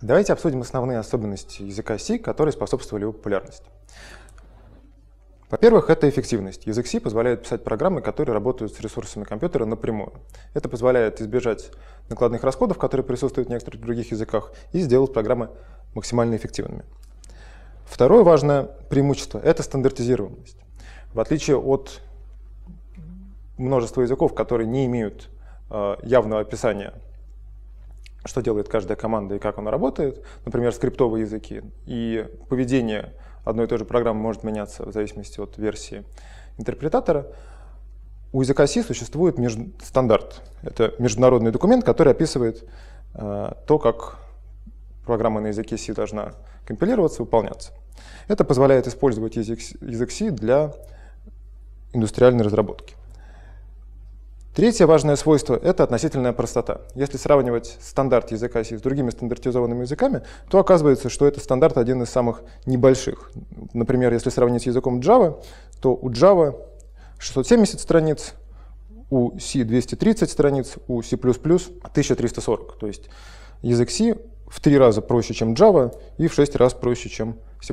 Давайте обсудим основные особенности языка C, которые способствовали его популярности. Во-первых, это эффективность. Язык C позволяет писать программы, которые работают с ресурсами компьютера напрямую. Это позволяет избежать накладных расходов, которые присутствуют в некоторых других языках, и сделать программы максимально эффективными. Второе важное преимущество — это стандартизированность. В отличие от множества языков, которые не имеют э, явного описания что делает каждая команда и как она работает, например, скриптовые языки, и поведение одной и той же программы может меняться в зависимости от версии интерпретатора, у языка C существует между стандарт. Это международный документ, который описывает э, то, как программа на языке C должна компилироваться, выполняться. Это позволяет использовать язык C для индустриальной разработки. Третье важное свойство — это относительная простота. Если сравнивать стандарт языка C с другими стандартизованными языками, то оказывается, что этот стандарт один из самых небольших. Например, если сравнить с языком Java, то у Java 670 страниц, у C 230 страниц, у C++ 1340. То есть язык C в три раза проще, чем Java, и в шесть раз проще, чем C++.